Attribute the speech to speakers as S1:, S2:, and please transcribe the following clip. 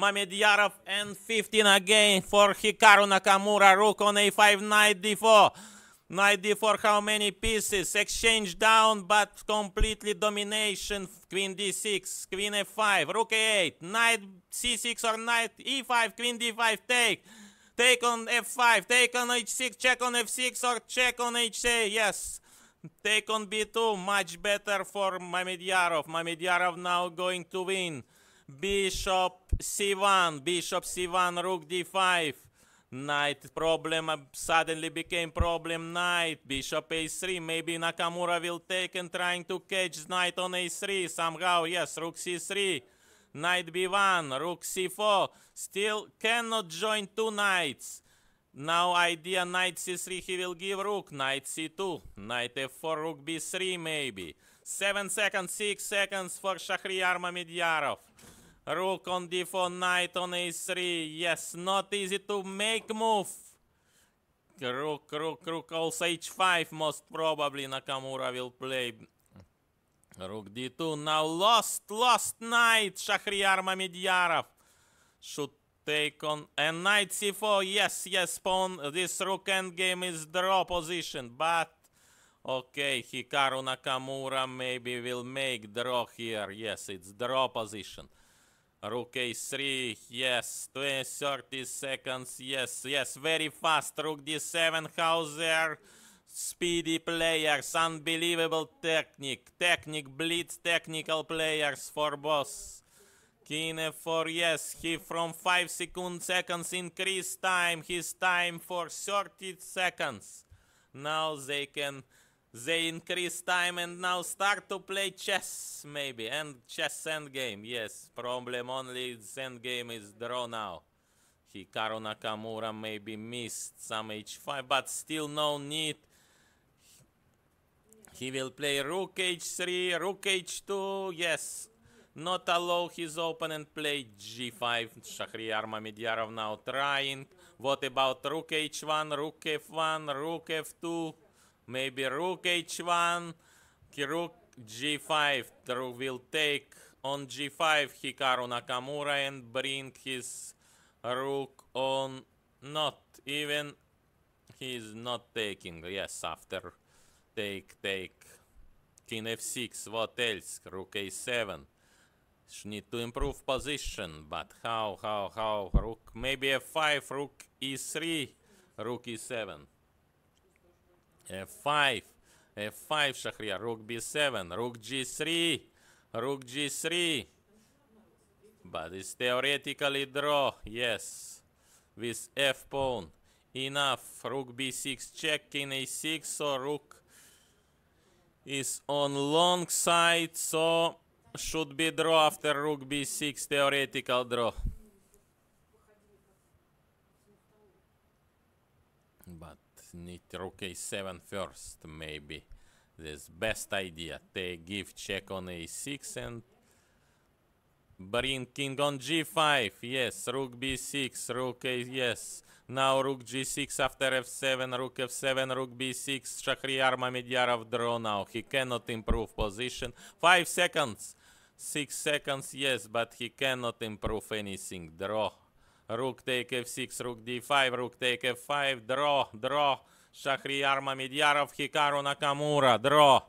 S1: Mamedyarov and 15 again for Hikaru Nakamura. Rook on a5, knight d4. Knight d4, how many pieces? Exchange down, but completely domination. Queen d6, queen f5, rook a8, knight c6 or knight e5, queen d5, take. Take on f5, take on h6, check on f6 or check on h 6 yes. Take on b2, much better for Mamedyarov. Mamedyarov now going to win. Bishop c1, bishop c1, rook d5. Knight problem uh, suddenly became problem knight. Bishop a3, maybe Nakamura will take and trying to catch knight on a3 somehow. Yes, rook c3, knight b1, rook c4. Still cannot join two knights. Now idea knight c3 he will give rook, knight c2, knight f4, rook b3 maybe. 7 seconds, 6 seconds for Shahriar Mamidyarov. Rook on d4, knight on a3. Yes, not easy to make move. Rook, rook, rook, also h5 most probably Nakamura will play. Rook d2, now lost, lost knight, Shahriyar Mamedyarov Should take on, and knight c4, yes, yes, pawn, this rook endgame is draw position, but Okay, Hikaru Nakamura maybe will make draw here. Yes, it's draw position. Rook a3, yes, 20, 30 seconds, yes, yes, very fast, rook d7, Hauser, speedy players, unbelievable technique, technique blitz, technical players for boss. King f4, yes, he from 5 second seconds increase time, his time for 30 seconds. Now they can they increase time and now start to play chess, maybe. And chess endgame, yes. Problem only end endgame is draw now. Hikaru Nakamura maybe missed some h5, but still no need. He will play rook h3, rook h2, yes. Not allow his opponent play g5. Shahriar Mamedyarov now trying. What about rook h1, rook f1, rook f2? Maybe rook h1, rook g5. The rook will take on g5 Hikaru Nakamura and bring his rook on. Not even. He is not taking. Yes, after take, take. King f6. What else? Rook a7 need to improve position, but how, how, how, rook, maybe f5, rook e3, rook e7 f5, f5 Shahriar, rook b7, rook g3, rook g3. But it's theoretically draw, yes, with f pawn. Enough, rook b6 check, in a6, so rook is on long side, so should be draw after rook b6, theoretical draw. Knight rook 7 first, maybe. This best idea. Take give check on a6 and bring king on g5. Yes, rook b6, rook a yes. Now rook g6 after f7, rook f7, rook b6. Shahriar Mamediarov draw now. He cannot improve position. 5 seconds. 6 seconds, yes, but he cannot improve anything. Draw. Рук take f6, рук d5, рук take f5, дро, дро. Шахрияр Мамедьяров, Хикару Накамура, дро.